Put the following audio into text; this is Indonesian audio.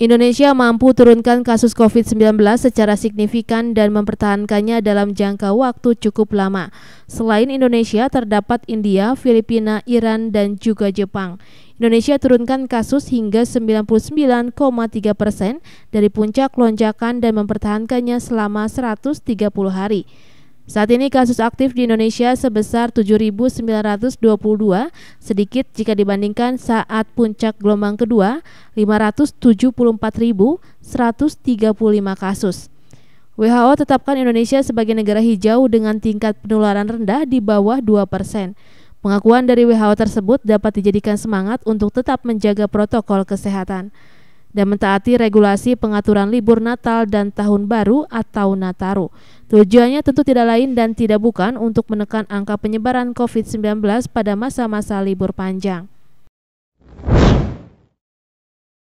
Indonesia mampu turunkan kasus COVID-19 secara signifikan dan mempertahankannya dalam jangka waktu cukup lama. Selain Indonesia, terdapat India, Filipina, Iran, dan juga Jepang. Indonesia turunkan kasus hingga 99,3 persen dari puncak lonjakan dan mempertahankannya selama 130 hari. Saat ini kasus aktif di Indonesia sebesar 7.922, sedikit jika dibandingkan saat puncak gelombang kedua 574.135 kasus. WHO tetapkan Indonesia sebagai negara hijau dengan tingkat penularan rendah di bawah 2 persen. Pengakuan dari WHO tersebut dapat dijadikan semangat untuk tetap menjaga protokol kesehatan dan mentaati regulasi pengaturan libur Natal dan Tahun Baru atau Nataru. Tujuannya tentu tidak lain dan tidak bukan untuk menekan angka penyebaran COVID-19 pada masa-masa libur panjang.